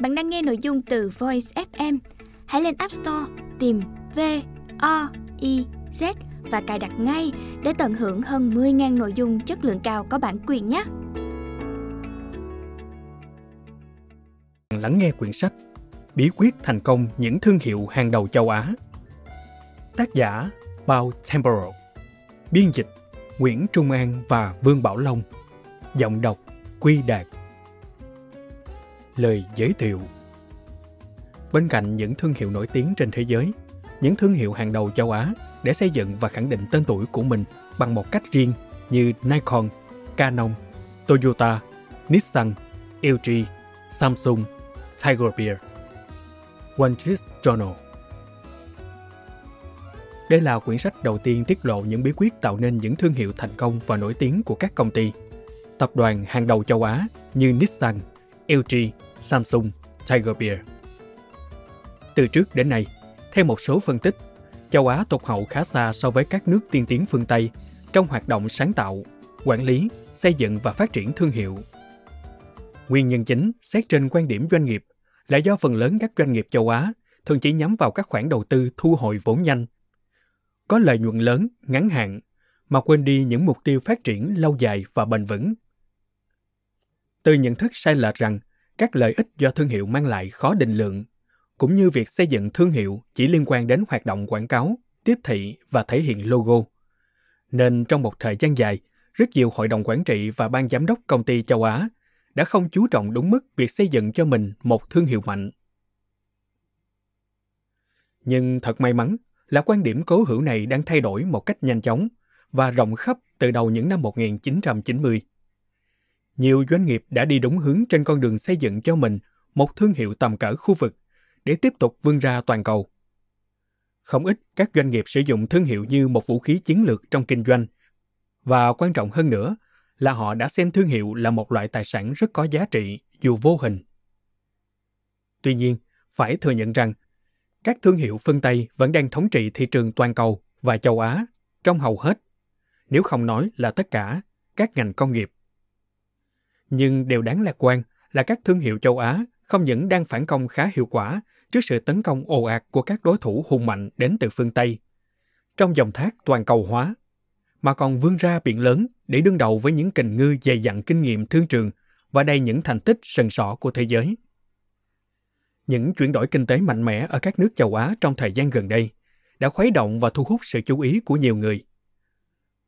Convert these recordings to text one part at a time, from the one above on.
Bạn đang nghe nội dung từ Voice FM. Hãy lên App Store tìm V O I Z và cài đặt ngay để tận hưởng hơn 10.000 nội dung chất lượng cao có bản quyền nhé. Lắng nghe quyển sách Bí quyết thành công những thương hiệu hàng đầu châu Á. Tác giả Paul Temporal. Biên dịch Nguyễn Trung An và Vương Bảo Long. Giọng đọc Quy Đạt lời giới thiệu. Bên cạnh những thương hiệu nổi tiếng trên thế giới, những thương hiệu hàng đầu châu Á để xây dựng và khẳng định tên tuổi của mình bằng một cách riêng như Nikon, Canon, Toyota, Nissan, LG, Samsung, Tiger Beer, One Trist Journal. Đây là quyển sách đầu tiên tiết lộ những bí quyết tạo nên những thương hiệu thành công và nổi tiếng của các công ty, tập đoàn hàng đầu châu Á như Nissan, LG, Samsung Tiger Beer. Từ trước đến nay, theo một số phân tích, châu Á tụt hậu khá xa so với các nước tiên tiến phương Tây trong hoạt động sáng tạo, quản lý, xây dựng và phát triển thương hiệu. Nguyên nhân chính xét trên quan điểm doanh nghiệp là do phần lớn các doanh nghiệp châu Á thường chỉ nhắm vào các khoản đầu tư thu hồi vốn nhanh, có lợi nhuận lớn, ngắn hạn, mà quên đi những mục tiêu phát triển lâu dài và bền vững. Từ nhận thức sai lệch rằng các lợi ích do thương hiệu mang lại khó định lượng, cũng như việc xây dựng thương hiệu chỉ liên quan đến hoạt động quảng cáo, tiếp thị và thể hiện logo. Nên trong một thời gian dài, rất nhiều hội đồng quản trị và ban giám đốc công ty châu Á đã không chú trọng đúng mức việc xây dựng cho mình một thương hiệu mạnh. Nhưng thật may mắn là quan điểm cố hữu này đang thay đổi một cách nhanh chóng và rộng khắp từ đầu những năm 1990. Nhiều doanh nghiệp đã đi đúng hướng trên con đường xây dựng cho mình một thương hiệu tầm cỡ khu vực để tiếp tục vươn ra toàn cầu. Không ít các doanh nghiệp sử dụng thương hiệu như một vũ khí chiến lược trong kinh doanh. Và quan trọng hơn nữa là họ đã xem thương hiệu là một loại tài sản rất có giá trị dù vô hình. Tuy nhiên, phải thừa nhận rằng các thương hiệu phương Tây vẫn đang thống trị thị trường toàn cầu và châu Á trong hầu hết, nếu không nói là tất cả, các ngành công nghiệp. Nhưng điều đáng lạc quan là các thương hiệu châu Á không những đang phản công khá hiệu quả trước sự tấn công ồ ạt của các đối thủ hùng mạnh đến từ phương Tây. Trong dòng thác toàn cầu hóa, mà còn vươn ra biển lớn để đương đầu với những kình ngư dày dặn kinh nghiệm thương trường và đầy những thành tích sần sỏ của thế giới. Những chuyển đổi kinh tế mạnh mẽ ở các nước châu Á trong thời gian gần đây đã khuấy động và thu hút sự chú ý của nhiều người.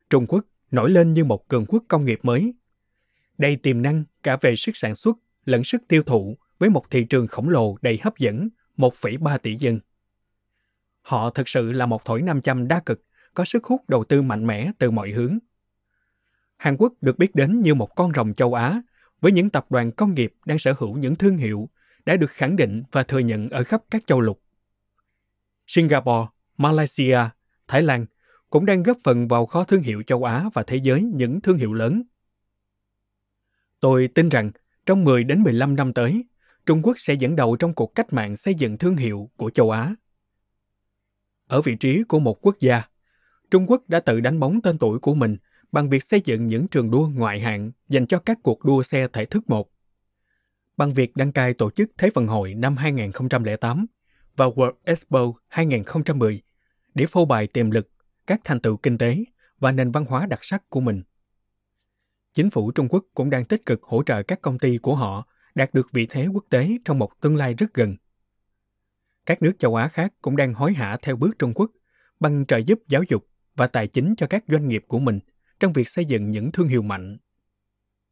Trung Quốc nổi lên như một cường quốc công nghiệp mới đầy tiềm năng cả về sức sản xuất lẫn sức tiêu thụ với một thị trường khổng lồ đầy hấp dẫn 1,3 tỷ dân. Họ thực sự là một thổi nam châm đa cực, có sức hút đầu tư mạnh mẽ từ mọi hướng. Hàn Quốc được biết đến như một con rồng châu Á, với những tập đoàn công nghiệp đang sở hữu những thương hiệu đã được khẳng định và thừa nhận ở khắp các châu lục. Singapore, Malaysia, Thái Lan cũng đang góp phần vào kho thương hiệu châu Á và thế giới những thương hiệu lớn Tôi tin rằng trong 10 đến 15 năm tới, Trung Quốc sẽ dẫn đầu trong cuộc cách mạng xây dựng thương hiệu của châu Á. Ở vị trí của một quốc gia, Trung Quốc đã tự đánh bóng tên tuổi của mình bằng việc xây dựng những trường đua ngoại hạng dành cho các cuộc đua xe thể thức một, Bằng việc đăng cai tổ chức Thế vận hội năm 2008 và World Expo 2010 để phô bày tiềm lực, các thành tựu kinh tế và nền văn hóa đặc sắc của mình chính phủ Trung Quốc cũng đang tích cực hỗ trợ các công ty của họ đạt được vị thế quốc tế trong một tương lai rất gần. Các nước châu Á khác cũng đang hối hả theo bước Trung Quốc bằng trợ giúp giáo dục và tài chính cho các doanh nghiệp của mình trong việc xây dựng những thương hiệu mạnh.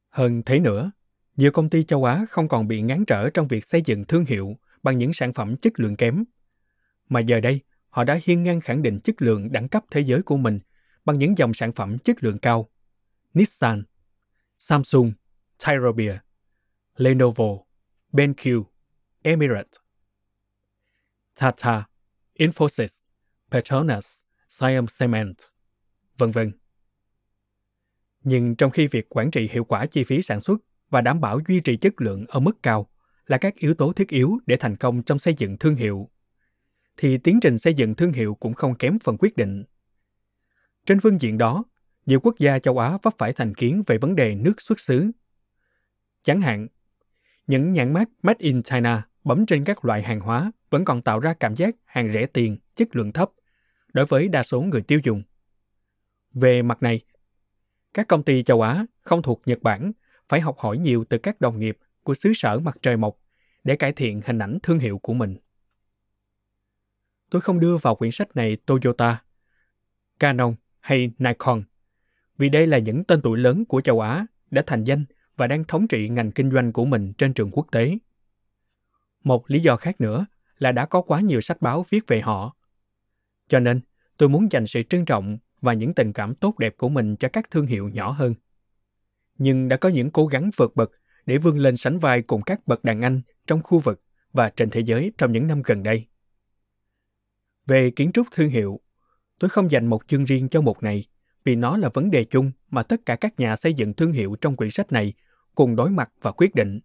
Hơn thế nữa, nhiều công ty châu Á không còn bị ngán trở trong việc xây dựng thương hiệu bằng những sản phẩm chất lượng kém, mà giờ đây họ đã hiên ngang khẳng định chất lượng đẳng cấp thế giới của mình bằng những dòng sản phẩm chất lượng cao. Nissan, Samsung, Tiger Beer, Lenovo, BenQ, Emirates, Tata, Infosys, Petronas, Siam Cement, vân vân. Nhưng trong khi việc quản trị hiệu quả chi phí sản xuất và đảm bảo duy trì chất lượng ở mức cao là các yếu tố thiết yếu để thành công trong xây dựng thương hiệu, thì tiến trình xây dựng thương hiệu cũng không kém phần quyết định. Trên phương diện đó, nhiều quốc gia châu Á vấp phải thành kiến về vấn đề nước xuất xứ. Chẳng hạn, những nhãn mát Made in China bấm trên các loại hàng hóa vẫn còn tạo ra cảm giác hàng rẻ tiền, chất lượng thấp đối với đa số người tiêu dùng. Về mặt này, các công ty châu Á không thuộc Nhật Bản phải học hỏi nhiều từ các đồng nghiệp của xứ sở mặt trời mọc để cải thiện hình ảnh thương hiệu của mình. Tôi không đưa vào quyển sách này Toyota, Canon hay Nikon vì đây là những tên tuổi lớn của châu Á đã thành danh và đang thống trị ngành kinh doanh của mình trên trường quốc tế. Một lý do khác nữa là đã có quá nhiều sách báo viết về họ. Cho nên, tôi muốn dành sự trân trọng và những tình cảm tốt đẹp của mình cho các thương hiệu nhỏ hơn. Nhưng đã có những cố gắng vượt bậc để vươn lên sánh vai cùng các bậc đàn anh trong khu vực và trên thế giới trong những năm gần đây. Về kiến trúc thương hiệu, tôi không dành một chương riêng cho một này – vì nó là vấn đề chung mà tất cả các nhà xây dựng thương hiệu trong quyển sách này cùng đối mặt và quyết định,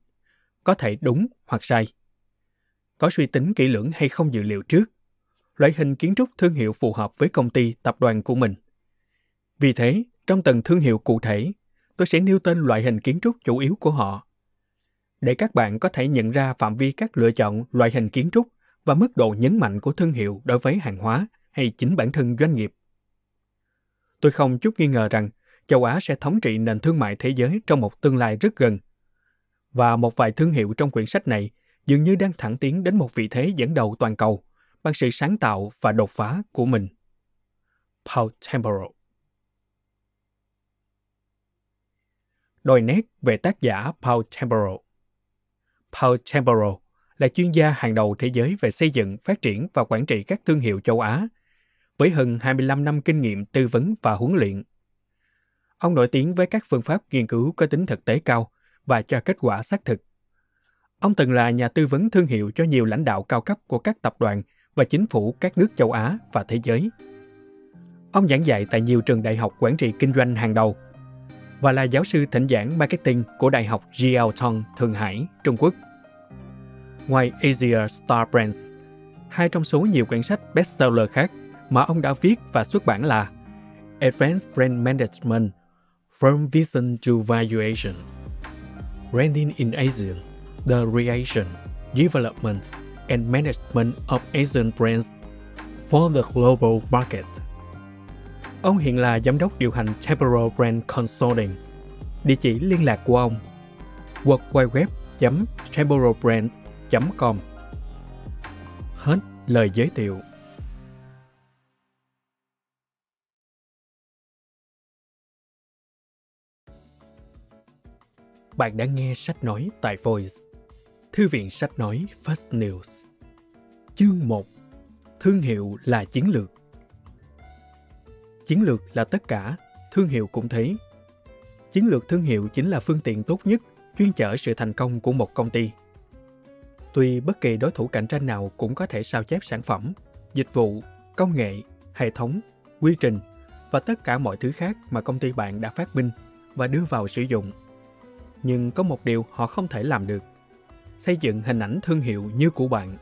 có thể đúng hoặc sai. Có suy tính kỹ lưỡng hay không dự liệu trước, loại hình kiến trúc thương hiệu phù hợp với công ty, tập đoàn của mình. Vì thế, trong từng thương hiệu cụ thể, tôi sẽ nêu tên loại hình kiến trúc chủ yếu của họ để các bạn có thể nhận ra phạm vi các lựa chọn loại hình kiến trúc và mức độ nhấn mạnh của thương hiệu đối với hàng hóa hay chính bản thân doanh nghiệp Tôi không chút nghi ngờ rằng châu Á sẽ thống trị nền thương mại thế giới trong một tương lai rất gần. Và một vài thương hiệu trong quyển sách này dường như đang thẳng tiến đến một vị thế dẫn đầu toàn cầu bằng sự sáng tạo và đột phá của mình. Paul Temporal Đôi nét về tác giả Paul Temporal Paul Temporal là chuyên gia hàng đầu thế giới về xây dựng, phát triển và quản trị các thương hiệu châu Á với hơn 25 năm kinh nghiệm tư vấn và huấn luyện. Ông nổi tiếng với các phương pháp nghiên cứu có tính thực tế cao và cho kết quả xác thực. Ông từng là nhà tư vấn thương hiệu cho nhiều lãnh đạo cao cấp của các tập đoàn và chính phủ các nước châu Á và thế giới. Ông giảng dạy tại nhiều trường đại học quản trị kinh doanh hàng đầu và là giáo sư thỉnh giảng marketing của Đại học Giao Tong Thượng Hải, Trung Quốc. Ngoài Asia Star Brands, hai trong số nhiều quyển sách bestseller khác mà ông đã viết và xuất bản là Advanced Brand Management From Vision to Valuation Branding in Asia The Reaction, Development and Management of Asian Brands for the Global Market Ông hiện là giám đốc điều hành Tabaro Brand Consulting Địa chỉ liên lạc của ông www tabarobrand com Hết lời giới thiệu Bạn đã nghe sách nói tại Voice, Thư viện sách nói First News. Chương 1 Thương hiệu là chiến lược Chiến lược là tất cả, thương hiệu cũng thế. Chiến lược thương hiệu chính là phương tiện tốt nhất chuyên chở sự thành công của một công ty. Tuy bất kỳ đối thủ cạnh tranh nào cũng có thể sao chép sản phẩm, dịch vụ, công nghệ, hệ thống, quy trình và tất cả mọi thứ khác mà công ty bạn đã phát minh và đưa vào sử dụng – nhưng có một điều họ không thể làm được xây dựng hình ảnh thương hiệu như của bạn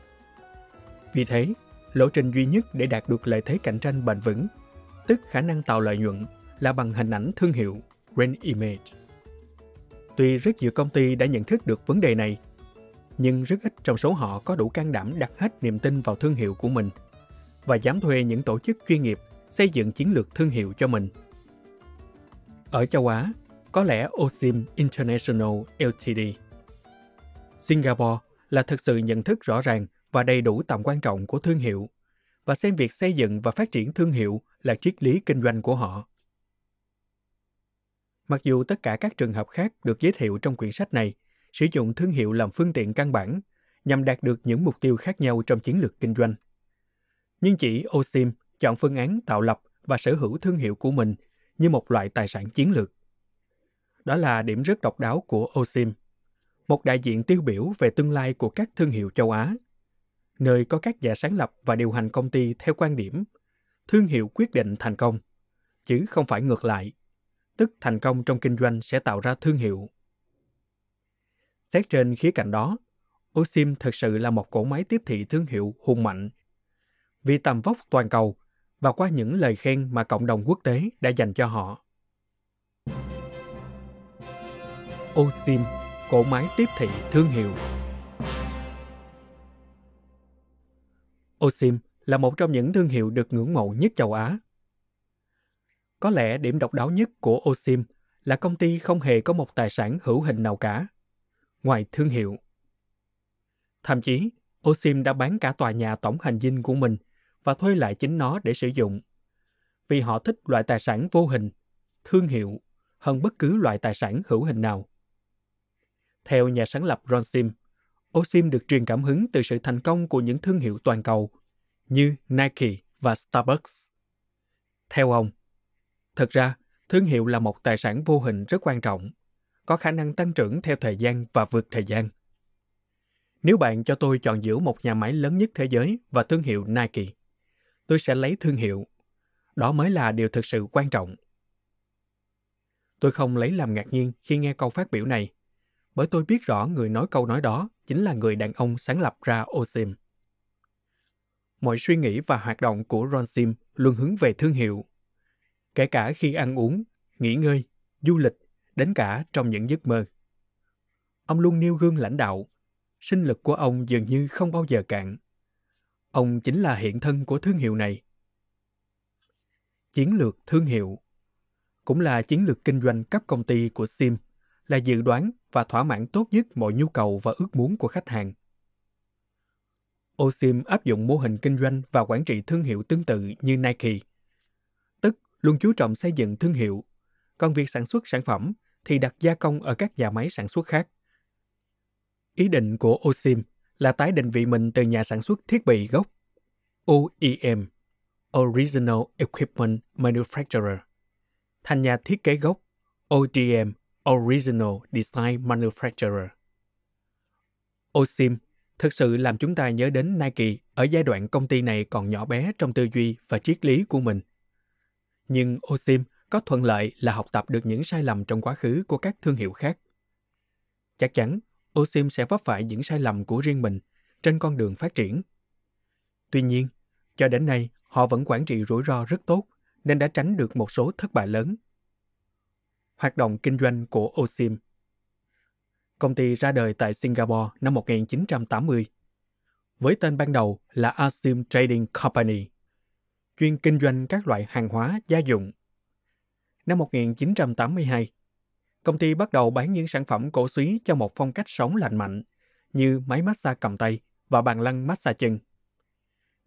vì thế lộ trình duy nhất để đạt được lợi thế cạnh tranh bền vững tức khả năng tạo lợi nhuận là bằng hình ảnh thương hiệu brand image tuy rất nhiều công ty đã nhận thức được vấn đề này nhưng rất ít trong số họ có đủ can đảm đặt hết niềm tin vào thương hiệu của mình và dám thuê những tổ chức chuyên nghiệp xây dựng chiến lược thương hiệu cho mình ở châu á có lẽ Osim International Ltd. Singapore là thực sự nhận thức rõ ràng và đầy đủ tầm quan trọng của thương hiệu và xem việc xây dựng và phát triển thương hiệu là triết lý kinh doanh của họ. Mặc dù tất cả các trường hợp khác được giới thiệu trong quyển sách này sử dụng thương hiệu làm phương tiện căn bản nhằm đạt được những mục tiêu khác nhau trong chiến lược kinh doanh. Nhưng chỉ Osim chọn phương án tạo lập và sở hữu thương hiệu của mình như một loại tài sản chiến lược. Đó là điểm rất độc đáo của OSIM, một đại diện tiêu biểu về tương lai của các thương hiệu châu Á, nơi có các nhà sáng lập và điều hành công ty theo quan điểm thương hiệu quyết định thành công, chứ không phải ngược lại. Tức thành công trong kinh doanh sẽ tạo ra thương hiệu. Xét trên khía cạnh đó, Osim thật sự là một cỗ máy tiếp thị thương hiệu hùng mạnh. Vì tầm vóc toàn cầu và qua những lời khen mà cộng đồng quốc tế đã dành cho họ. Osim, cỗ máy tiếp thị thương hiệu. Osim là một trong những thương hiệu được ngưỡng mộ nhất châu Á. Có lẽ điểm độc đáo nhất của Osim là công ty không hề có một tài sản hữu hình nào cả, ngoài thương hiệu. Thậm chí, Osim đã bán cả tòa nhà tổng hành dinh của mình và thuê lại chính nó để sử dụng. Vì họ thích loại tài sản vô hình, thương hiệu hơn bất cứ loại tài sản hữu hình nào. Theo nhà sáng lập Ron Sim, OSIM được truyền cảm hứng từ sự thành công của những thương hiệu toàn cầu như Nike và Starbucks. Theo ông, thật ra, thương hiệu là một tài sản vô hình rất quan trọng, có khả năng tăng trưởng theo thời gian và vượt thời gian. Nếu bạn cho tôi chọn giữa một nhà máy lớn nhất thế giới và thương hiệu Nike, tôi sẽ lấy thương hiệu. Đó mới là điều thực sự quan trọng. Tôi không lấy làm ngạc nhiên khi nghe câu phát biểu này bởi tôi biết rõ người nói câu nói đó chính là người đàn ông sáng lập ra Osim. Mọi suy nghĩ và hoạt động của Ron Sim luôn hướng về thương hiệu. Kể cả khi ăn uống, nghỉ ngơi, du lịch, đến cả trong những giấc mơ. Ông luôn nêu gương lãnh đạo, sinh lực của ông dường như không bao giờ cạn. Ông chính là hiện thân của thương hiệu này. Chiến lược thương hiệu cũng là chiến lược kinh doanh cấp công ty của Sim là dự đoán và thỏa mãn tốt nhất mọi nhu cầu và ước muốn của khách hàng. Osim áp dụng mô hình kinh doanh và quản trị thương hiệu tương tự như Nike. Tức luôn chú trọng xây dựng thương hiệu, còn việc sản xuất sản phẩm thì đặt gia công ở các nhà máy sản xuất khác. Ý định của Osim là tái định vị mình từ nhà sản xuất thiết bị gốc OEM, Original Equipment Manufacturer, thành nhà thiết kế gốc ODM, Original Design Manufacturer. OSIM thực sự làm chúng ta nhớ đến Nike ở giai đoạn công ty này còn nhỏ bé trong tư duy và triết lý của mình. Nhưng OSIM có thuận lợi là học tập được những sai lầm trong quá khứ của các thương hiệu khác. Chắc chắn, OSIM sẽ vấp phải những sai lầm của riêng mình trên con đường phát triển. Tuy nhiên, cho đến nay, họ vẫn quản trị rủi ro rất tốt nên đã tránh được một số thất bại lớn hoạt động kinh doanh của Osim. Công ty ra đời tại Singapore năm 1980 với tên ban đầu là Asim Trading Company, chuyên kinh doanh các loại hàng hóa gia dụng. Năm 1982, công ty bắt đầu bán những sản phẩm cổ suý cho một phong cách sống lành mạnh như máy massage cầm tay và bàn lăn massage chân.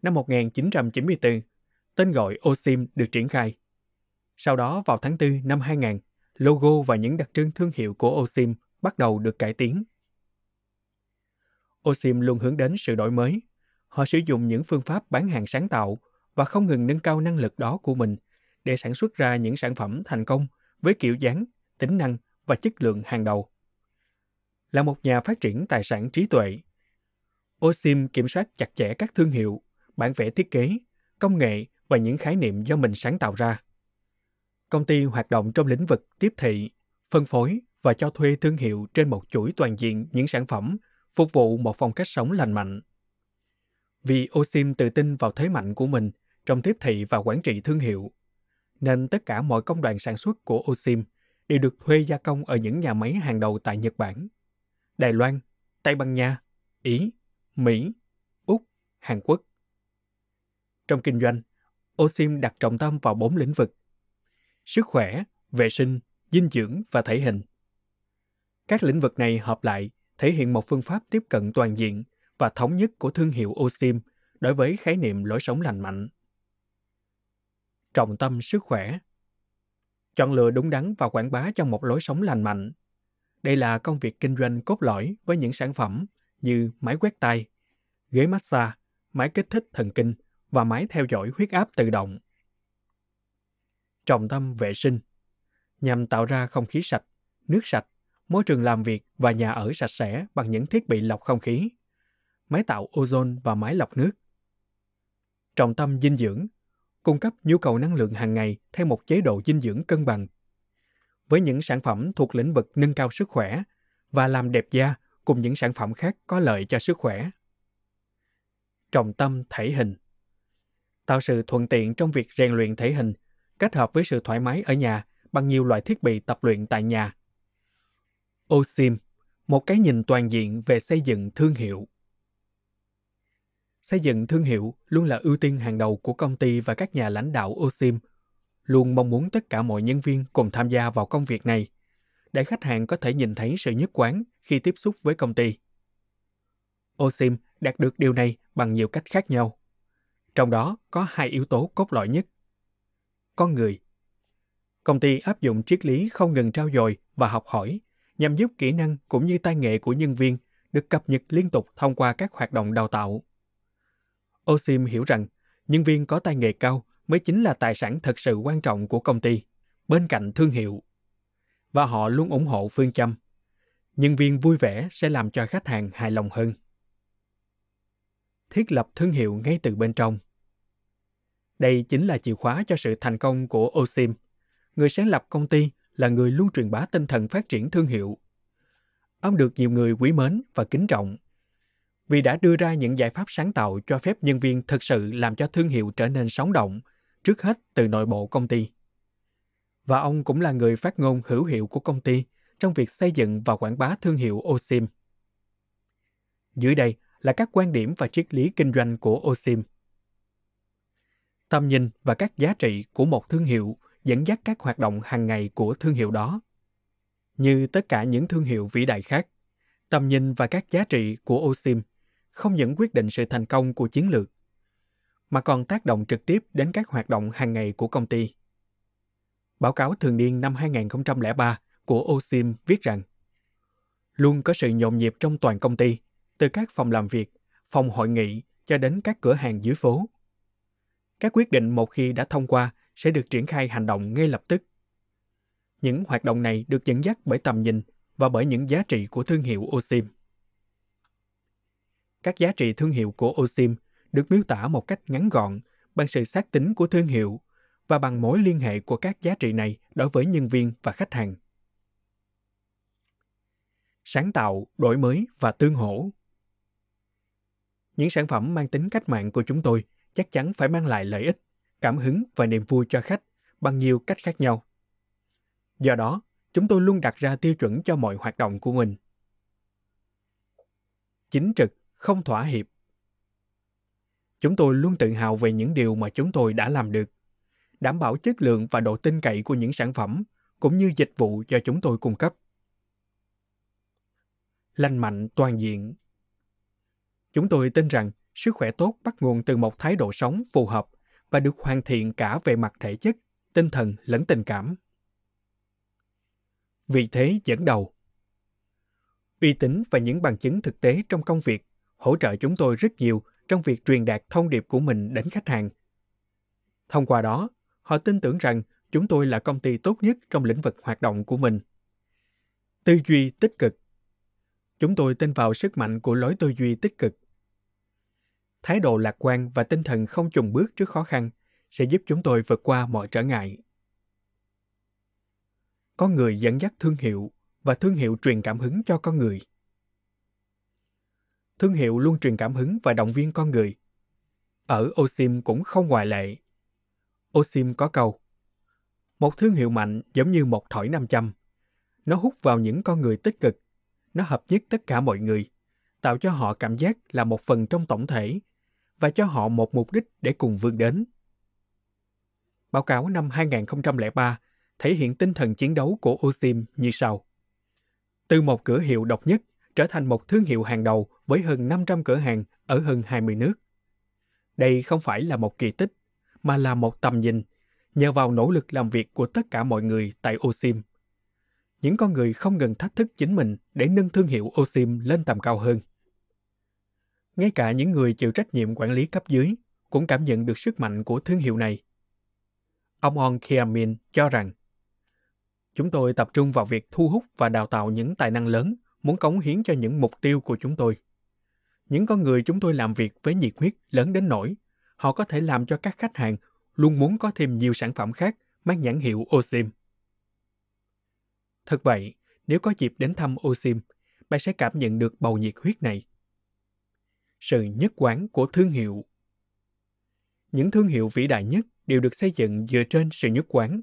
Năm 1994, tên gọi Osim được triển khai. Sau đó vào tháng 4 năm 2000, logo và những đặc trưng thương hiệu của Osim bắt đầu được cải tiến. Osim luôn hướng đến sự đổi mới. Họ sử dụng những phương pháp bán hàng sáng tạo và không ngừng nâng cao năng lực đó của mình để sản xuất ra những sản phẩm thành công với kiểu dáng, tính năng và chất lượng hàng đầu. Là một nhà phát triển tài sản trí tuệ, Osim kiểm soát chặt chẽ các thương hiệu, bản vẽ thiết kế, công nghệ và những khái niệm do mình sáng tạo ra. Công ty hoạt động trong lĩnh vực tiếp thị, phân phối và cho thuê thương hiệu trên một chuỗi toàn diện những sản phẩm phục vụ một phong cách sống lành mạnh. Vì Osim tự tin vào thế mạnh của mình trong tiếp thị và quản trị thương hiệu, nên tất cả mọi công đoạn sản xuất của Osim đều được thuê gia công ở những nhà máy hàng đầu tại Nhật Bản, Đài Loan, Tây Ban Nha, Ý, Mỹ, Úc, Hàn Quốc. Trong kinh doanh, Osim đặt trọng tâm vào bốn lĩnh vực sức khỏe, vệ sinh, dinh dưỡng và thể hình. Các lĩnh vực này hợp lại thể hiện một phương pháp tiếp cận toàn diện và thống nhất của thương hiệu Osim đối với khái niệm lối sống lành mạnh. Trọng tâm sức khỏe Chọn lựa đúng đắn và quảng bá cho một lối sống lành mạnh. Đây là công việc kinh doanh cốt lõi với những sản phẩm như máy quét tay, ghế massage, máy kích thích thần kinh và máy theo dõi huyết áp tự động trọng tâm vệ sinh, nhằm tạo ra không khí sạch, nước sạch, môi trường làm việc và nhà ở sạch sẽ bằng những thiết bị lọc không khí, máy tạo ozone và máy lọc nước. Trọng tâm dinh dưỡng, cung cấp nhu cầu năng lượng hàng ngày theo một chế độ dinh dưỡng cân bằng. Với những sản phẩm thuộc lĩnh vực nâng cao sức khỏe và làm đẹp da cùng những sản phẩm khác có lợi cho sức khỏe. Trọng tâm thể hình Tạo sự thuận tiện trong việc rèn luyện thể hình kết hợp với sự thoải mái ở nhà bằng nhiều loại thiết bị tập luyện tại nhà. OSIM, một cái nhìn toàn diện về xây dựng thương hiệu. Xây dựng thương hiệu luôn là ưu tiên hàng đầu của công ty và các nhà lãnh đạo OSIM, luôn mong muốn tất cả mọi nhân viên cùng tham gia vào công việc này, để khách hàng có thể nhìn thấy sự nhất quán khi tiếp xúc với công ty. OSIM đạt được điều này bằng nhiều cách khác nhau. Trong đó có hai yếu tố cốt lõi nhất con người. Công ty áp dụng triết lý không ngừng trao dồi và học hỏi nhằm giúp kỹ năng cũng như tay nghề của nhân viên được cập nhật liên tục thông qua các hoạt động đào tạo. Osim hiểu rằng nhân viên có tay nghề cao mới chính là tài sản thật sự quan trọng của công ty, bên cạnh thương hiệu. Và họ luôn ủng hộ phương châm nhân viên vui vẻ sẽ làm cho khách hàng hài lòng hơn thiết lập thương hiệu ngay từ bên trong đây chính là chìa khóa cho sự thành công của Osim. Người sáng lập công ty là người luôn truyền bá tinh thần phát triển thương hiệu. Ông được nhiều người quý mến và kính trọng vì đã đưa ra những giải pháp sáng tạo cho phép nhân viên thực sự làm cho thương hiệu trở nên sống động, trước hết từ nội bộ công ty. Và ông cũng là người phát ngôn hữu hiệu của công ty trong việc xây dựng và quảng bá thương hiệu Osim. Dưới đây là các quan điểm và triết lý kinh doanh của Osim tầm nhìn và các giá trị của một thương hiệu dẫn dắt các hoạt động hàng ngày của thương hiệu đó. Như tất cả những thương hiệu vĩ đại khác, tầm nhìn và các giá trị của OSIM không những quyết định sự thành công của chiến lược, mà còn tác động trực tiếp đến các hoạt động hàng ngày của công ty. Báo cáo thường niên năm 2003 của OSIM viết rằng luôn có sự nhộn nhịp trong toàn công ty, từ các phòng làm việc, phòng hội nghị cho đến các cửa hàng dưới phố. Các quyết định một khi đã thông qua sẽ được triển khai hành động ngay lập tức. Những hoạt động này được dẫn dắt bởi tầm nhìn và bởi những giá trị của thương hiệu OSIM. Các giá trị thương hiệu của OSIM được miêu tả một cách ngắn gọn bằng sự xác tính của thương hiệu và bằng mối liên hệ của các giá trị này đối với nhân viên và khách hàng. Sáng tạo, đổi mới và tương hỗ. Những sản phẩm mang tính cách mạng của chúng tôi – chắc chắn phải mang lại lợi ích, cảm hứng và niềm vui cho khách bằng nhiều cách khác nhau. Do đó, chúng tôi luôn đặt ra tiêu chuẩn cho mọi hoạt động của mình. Chính trực, không thỏa hiệp. Chúng tôi luôn tự hào về những điều mà chúng tôi đã làm được, đảm bảo chất lượng và độ tin cậy của những sản phẩm cũng như dịch vụ do chúng tôi cung cấp. Lành mạnh toàn diện. Chúng tôi tin rằng Sức khỏe tốt bắt nguồn từ một thái độ sống phù hợp và được hoàn thiện cả về mặt thể chất, tinh thần lẫn tình cảm. Vị thế dẫn đầu Uy tín và những bằng chứng thực tế trong công việc hỗ trợ chúng tôi rất nhiều trong việc truyền đạt thông điệp của mình đến khách hàng. Thông qua đó, họ tin tưởng rằng chúng tôi là công ty tốt nhất trong lĩnh vực hoạt động của mình. Tư duy tích cực Chúng tôi tin vào sức mạnh của lối tư duy tích cực thái độ lạc quan và tinh thần không chùn bước trước khó khăn sẽ giúp chúng tôi vượt qua mọi trở ngại. Có người dẫn dắt thương hiệu và thương hiệu truyền cảm hứng cho con người. Thương hiệu luôn truyền cảm hứng và động viên con người. Ở Osim cũng không ngoại lệ. Osim có câu Một thương hiệu mạnh giống như một thỏi châm, Nó hút vào những con người tích cực. Nó hợp nhất tất cả mọi người, tạo cho họ cảm giác là một phần trong tổng thể và cho họ một mục đích để cùng vươn đến. Báo cáo năm 2003 thể hiện tinh thần chiến đấu của Osim như sau. Từ một cửa hiệu độc nhất trở thành một thương hiệu hàng đầu với hơn 500 cửa hàng ở hơn 20 nước. Đây không phải là một kỳ tích, mà là một tầm nhìn nhờ vào nỗ lực làm việc của tất cả mọi người tại Osim. Những con người không ngừng thách thức chính mình để nâng thương hiệu Osim lên tầm cao hơn ngay cả những người chịu trách nhiệm quản lý cấp dưới cũng cảm nhận được sức mạnh của thương hiệu này. Ông On Kiamin cho rằng, chúng tôi tập trung vào việc thu hút và đào tạo những tài năng lớn muốn cống hiến cho những mục tiêu của chúng tôi. Những con người chúng tôi làm việc với nhiệt huyết lớn đến nỗi, họ có thể làm cho các khách hàng luôn muốn có thêm nhiều sản phẩm khác mang nhãn hiệu Osim. Thật vậy, nếu có dịp đến thăm Osim, bạn sẽ cảm nhận được bầu nhiệt huyết này – sự nhất quán của thương hiệu. Những thương hiệu vĩ đại nhất đều được xây dựng dựa trên sự nhất quán.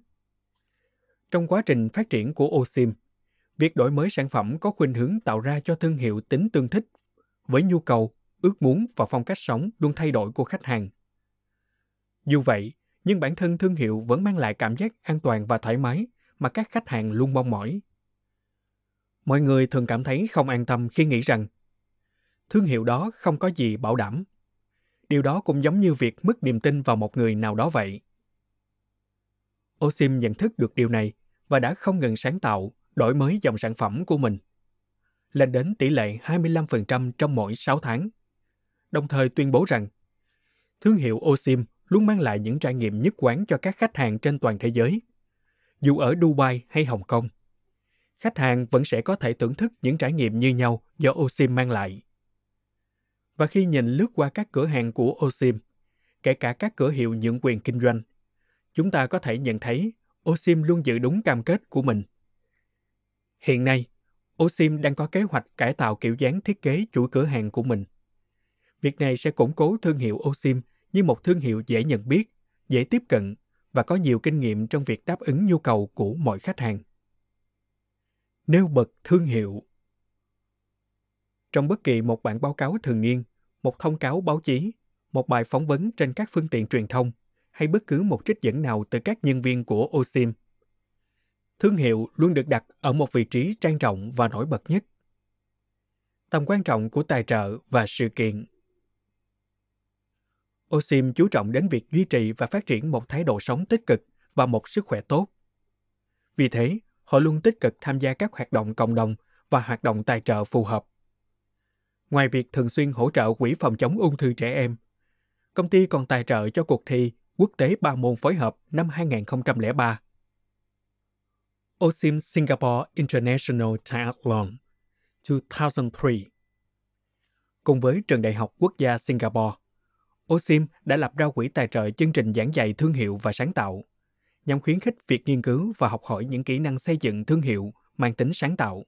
Trong quá trình phát triển của OSIM, việc đổi mới sản phẩm có khuynh hướng tạo ra cho thương hiệu tính tương thích với nhu cầu, ước muốn và phong cách sống luôn thay đổi của khách hàng. Dù vậy, nhưng bản thân thương hiệu vẫn mang lại cảm giác an toàn và thoải mái mà các khách hàng luôn mong mỏi. Mọi người thường cảm thấy không an tâm khi nghĩ rằng thương hiệu đó không có gì bảo đảm. Điều đó cũng giống như việc mất niềm tin vào một người nào đó vậy. Osim nhận thức được điều này và đã không ngừng sáng tạo, đổi mới dòng sản phẩm của mình. Lên đến tỷ lệ 25% trong mỗi 6 tháng. Đồng thời tuyên bố rằng, thương hiệu Osim luôn mang lại những trải nghiệm nhất quán cho các khách hàng trên toàn thế giới, dù ở Dubai hay Hồng Kông. Khách hàng vẫn sẽ có thể thưởng thức những trải nghiệm như nhau do Osim mang lại và khi nhìn lướt qua các cửa hàng của Osim, kể cả các cửa hiệu nhượng quyền kinh doanh, chúng ta có thể nhận thấy Osim luôn giữ đúng cam kết của mình. Hiện nay, Osim đang có kế hoạch cải tạo kiểu dáng thiết kế chuỗi cửa hàng của mình. Việc này sẽ củng cố thương hiệu Osim như một thương hiệu dễ nhận biết, dễ tiếp cận và có nhiều kinh nghiệm trong việc đáp ứng nhu cầu của mọi khách hàng. Nêu bật thương hiệu trong bất kỳ một bản báo cáo thường niên, một thông cáo báo chí, một bài phỏng vấn trên các phương tiện truyền thông hay bất cứ một trích dẫn nào từ các nhân viên của OSIM. Thương hiệu luôn được đặt ở một vị trí trang trọng và nổi bật nhất. Tầm quan trọng của tài trợ và sự kiện OSIM chú trọng đến việc duy trì và phát triển một thái độ sống tích cực và một sức khỏe tốt. Vì thế, họ luôn tích cực tham gia các hoạt động cộng đồng và hoạt động tài trợ phù hợp. Ngoài việc thường xuyên hỗ trợ Quỹ phòng chống ung thư trẻ em, công ty còn tài trợ cho cuộc thi Quốc tế ba môn phối hợp năm 2003. OSIM Singapore International Triathlon 2003 Cùng với Trường Đại học Quốc gia Singapore, OSIM đã lập ra quỹ tài trợ chương trình giảng dạy thương hiệu và sáng tạo, nhằm khuyến khích việc nghiên cứu và học hỏi những kỹ năng xây dựng thương hiệu mang tính sáng tạo.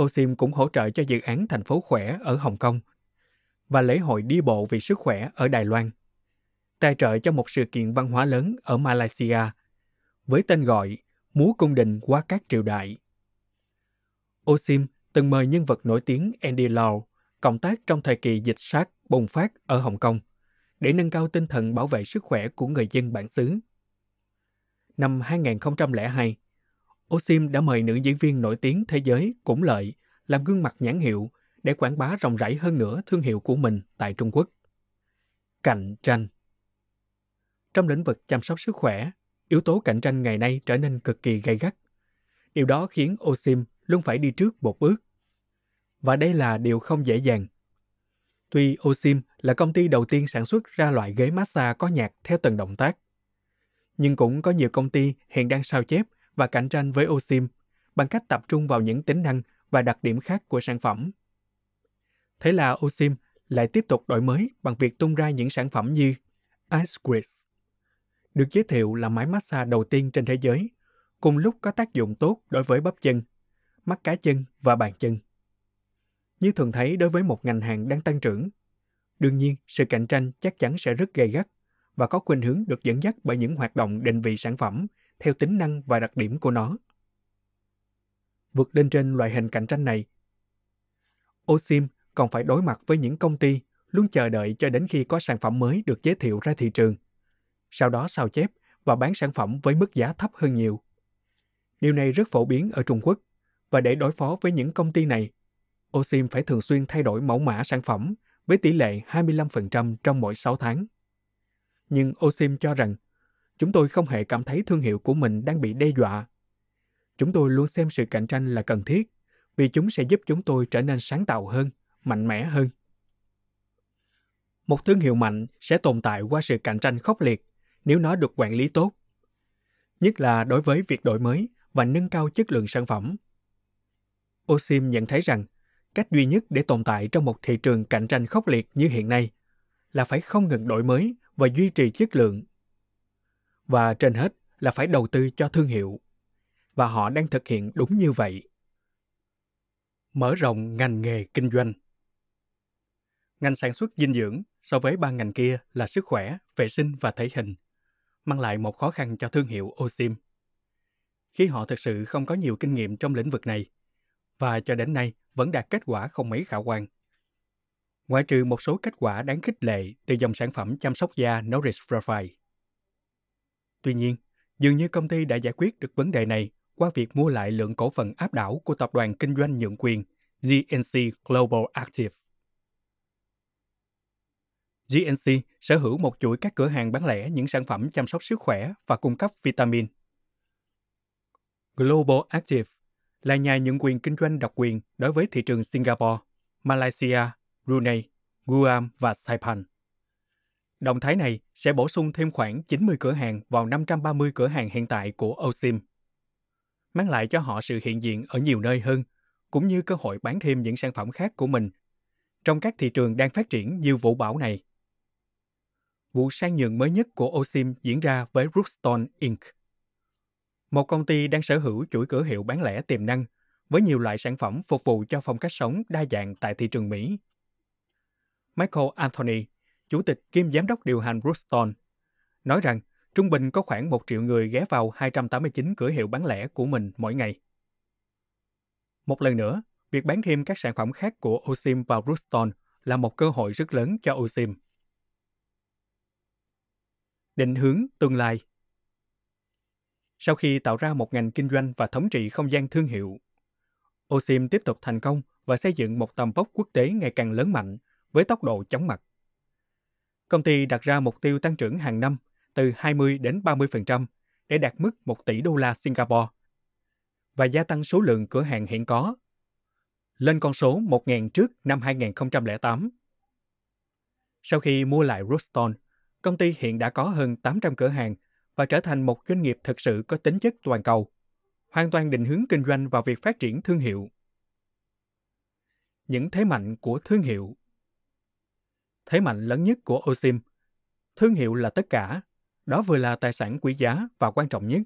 Osim cũng hỗ trợ cho dự án Thành phố khỏe ở Hồng Kông và lễ hội đi bộ vì sức khỏe ở Đài Loan, tài trợ cho một sự kiện văn hóa lớn ở Malaysia với tên gọi Múa Cung Đình qua các triều đại. Osim từng mời nhân vật nổi tiếng Andy Lau cộng tác trong thời kỳ dịch SARS bùng phát ở Hồng Kông để nâng cao tinh thần bảo vệ sức khỏe của người dân bản xứ. Năm 2002, Osim đã mời nữ diễn viên nổi tiếng thế giới cũng lợi làm gương mặt nhãn hiệu để quảng bá rộng rãi hơn nữa thương hiệu của mình tại Trung Quốc. Cạnh tranh Trong lĩnh vực chăm sóc sức khỏe, yếu tố cạnh tranh ngày nay trở nên cực kỳ gay gắt. Điều đó khiến Osim luôn phải đi trước một bước. Và đây là điều không dễ dàng. Tuy Osim là công ty đầu tiên sản xuất ra loại ghế massage có nhạc theo từng động tác, nhưng cũng có nhiều công ty hiện đang sao chép và cạnh tranh với OSIM bằng cách tập trung vào những tính năng và đặc điểm khác của sản phẩm. Thế là OSIM lại tiếp tục đổi mới bằng việc tung ra những sản phẩm như IceGrids, được giới thiệu là máy massage đầu tiên trên thế giới, cùng lúc có tác dụng tốt đối với bắp chân, mắt cá chân và bàn chân. Như thường thấy đối với một ngành hàng đang tăng trưởng, đương nhiên sự cạnh tranh chắc chắn sẽ rất gay gắt và có khuynh hướng được dẫn dắt bởi những hoạt động định vị sản phẩm theo tính năng và đặc điểm của nó. Vượt lên trên loại hình cạnh tranh này, OSIM còn phải đối mặt với những công ty luôn chờ đợi cho đến khi có sản phẩm mới được giới thiệu ra thị trường, sau đó sao chép và bán sản phẩm với mức giá thấp hơn nhiều. Điều này rất phổ biến ở Trung Quốc và để đối phó với những công ty này, OSIM phải thường xuyên thay đổi mẫu mã sản phẩm với tỷ lệ 25% trong mỗi 6 tháng. Nhưng OSIM cho rằng chúng tôi không hề cảm thấy thương hiệu của mình đang bị đe dọa. Chúng tôi luôn xem sự cạnh tranh là cần thiết, vì chúng sẽ giúp chúng tôi trở nên sáng tạo hơn, mạnh mẽ hơn. Một thương hiệu mạnh sẽ tồn tại qua sự cạnh tranh khốc liệt nếu nó được quản lý tốt, nhất là đối với việc đổi mới và nâng cao chất lượng sản phẩm. Osim nhận thấy rằng cách duy nhất để tồn tại trong một thị trường cạnh tranh khốc liệt như hiện nay là phải không ngừng đổi mới và duy trì chất lượng và trên hết là phải đầu tư cho thương hiệu và họ đang thực hiện đúng như vậy mở rộng ngành nghề kinh doanh ngành sản xuất dinh dưỡng so với ba ngành kia là sức khỏe vệ sinh và thể hình mang lại một khó khăn cho thương hiệu osim khi họ thực sự không có nhiều kinh nghiệm trong lĩnh vực này và cho đến nay vẫn đạt kết quả không mấy khả quan ngoại trừ một số kết quả đáng khích lệ từ dòng sản phẩm chăm sóc da Nourish Profile. Tuy nhiên, dường như công ty đã giải quyết được vấn đề này qua việc mua lại lượng cổ phần áp đảo của tập đoàn kinh doanh nhượng quyền GNC Global Active. GNC sở hữu một chuỗi các cửa hàng bán lẻ những sản phẩm chăm sóc sức khỏe và cung cấp vitamin. Global Active là nhà nhượng quyền kinh doanh độc quyền đối với thị trường Singapore, Malaysia, Brunei, Guam và Saipan. Động thái này sẽ bổ sung thêm khoảng 90 cửa hàng vào 530 cửa hàng hiện tại của Osim, mang lại cho họ sự hiện diện ở nhiều nơi hơn, cũng như cơ hội bán thêm những sản phẩm khác của mình trong các thị trường đang phát triển như vụ bão này. Vụ sang nhượng mới nhất của Osim diễn ra với Brookstone Inc. Một công ty đang sở hữu chuỗi cửa hiệu bán lẻ tiềm năng với nhiều loại sản phẩm phục vụ cho phong cách sống đa dạng tại thị trường Mỹ. Michael Anthony chủ tịch kiêm giám đốc điều hành Brookstone, nói rằng trung bình có khoảng 1 triệu người ghé vào 289 cửa hiệu bán lẻ của mình mỗi ngày. Một lần nữa, việc bán thêm các sản phẩm khác của Osim vào Brookstone là một cơ hội rất lớn cho Osim. Định hướng tương lai Sau khi tạo ra một ngành kinh doanh và thống trị không gian thương hiệu, Osim tiếp tục thành công và xây dựng một tầm vóc quốc tế ngày càng lớn mạnh với tốc độ chóng mặt. Công ty đặt ra mục tiêu tăng trưởng hàng năm từ 20 đến 30% để đạt mức 1 tỷ đô la Singapore và gia tăng số lượng cửa hàng hiện có lên con số 1.000 trước năm 2008. Sau khi mua lại Ruston, công ty hiện đã có hơn 800 cửa hàng và trở thành một doanh nghiệp thực sự có tính chất toàn cầu, hoàn toàn định hướng kinh doanh vào việc phát triển thương hiệu. Những thế mạnh của thương hiệu thế mạnh lớn nhất của Osim. Thương hiệu là tất cả, đó vừa là tài sản quý giá và quan trọng nhất,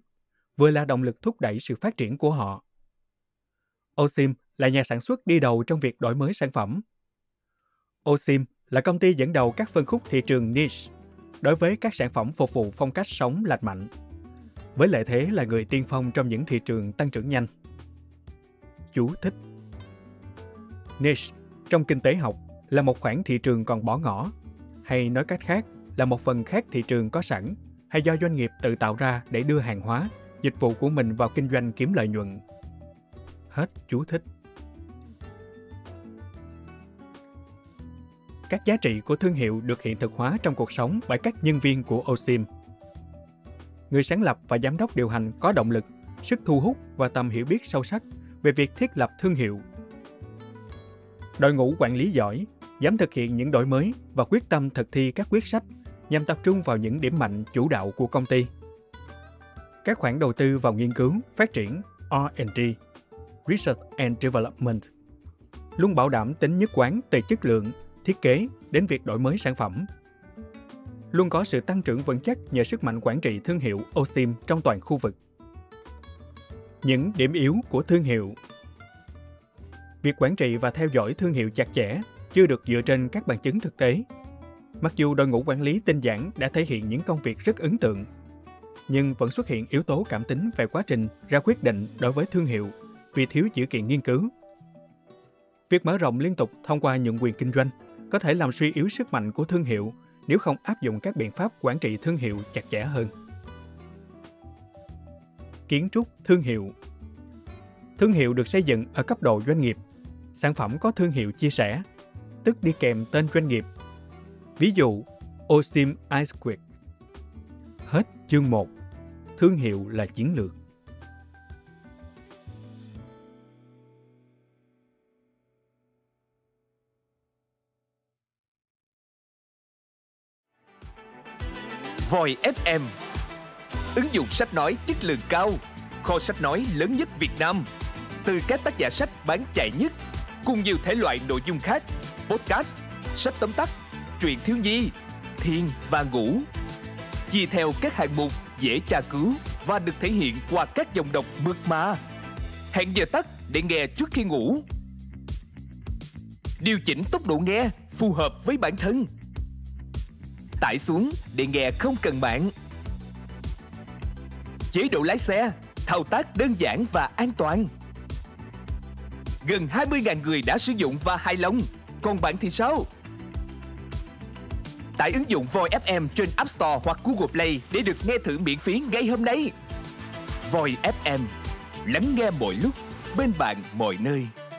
vừa là động lực thúc đẩy sự phát triển của họ. Osim là nhà sản xuất đi đầu trong việc đổi mới sản phẩm. Osim là công ty dẫn đầu các phân khúc thị trường niche đối với các sản phẩm phục vụ phong cách sống lành mạnh, với lợi thế là người tiên phong trong những thị trường tăng trưởng nhanh. Chú thích Niche trong kinh tế học là một khoản thị trường còn bỏ ngỏ, hay nói cách khác là một phần khác thị trường có sẵn hay do doanh nghiệp tự tạo ra để đưa hàng hóa, dịch vụ của mình vào kinh doanh kiếm lợi nhuận. Hết chú thích. Các giá trị của thương hiệu được hiện thực hóa trong cuộc sống bởi các nhân viên của Osim. Người sáng lập và giám đốc điều hành có động lực, sức thu hút và tầm hiểu biết sâu sắc về việc thiết lập thương hiệu. Đội ngũ quản lý giỏi dám thực hiện những đổi mới và quyết tâm thực thi các quyết sách nhằm tập trung vào những điểm mạnh chủ đạo của công ty. Các khoản đầu tư vào nghiên cứu, phát triển R&D (Research and Development) luôn bảo đảm tính nhất quán từ chất lượng, thiết kế đến việc đổi mới sản phẩm. Luôn có sự tăng trưởng vững chắc nhờ sức mạnh quản trị thương hiệu OSIM trong toàn khu vực. Những điểm yếu của thương hiệu Việc quản trị và theo dõi thương hiệu chặt chẽ chưa được dựa trên các bằng chứng thực tế. Mặc dù đội ngũ quản lý tinh giản đã thể hiện những công việc rất ấn tượng, nhưng vẫn xuất hiện yếu tố cảm tính về quá trình ra quyết định đối với thương hiệu vì thiếu dữ kiện nghiên cứu. Việc mở rộng liên tục thông qua nhượng quyền kinh doanh có thể làm suy yếu sức mạnh của thương hiệu nếu không áp dụng các biện pháp quản trị thương hiệu chặt chẽ hơn. Kiến trúc thương hiệu Thương hiệu được xây dựng ở cấp độ doanh nghiệp. Sản phẩm có thương hiệu chia sẻ tức đi kèm tên doanh nghiệp. Ví dụ, Osim Icequick. Hết chương 1. Thương hiệu là chiến lược. Voi FM Ứng dụng sách nói chất lượng cao Kho sách nói lớn nhất Việt Nam Từ các tác giả sách bán chạy nhất Cùng nhiều thể loại nội dung khác podcast, sách tóm tắt, truyện thiếu nhi, thiên và ngũ, Chia theo các hạng mục dễ tra cứu và được thể hiện qua các dòng đọc mượt mà. Hẹn giờ tắt để nghe trước khi ngủ. Điều chỉnh tốc độ nghe phù hợp với bản thân. Tải xuống để nghe không cần mạng. Chế độ lái xe, thao tác đơn giản và an toàn. Gần 20.000 người đã sử dụng và hài lòng. Còn bạn thì sao? Tải ứng dụng Voi FM trên App Store hoặc Google Play để được nghe thử miễn phí ngay hôm nay. Voi FM, lắng nghe mọi lúc, bên bạn mọi nơi.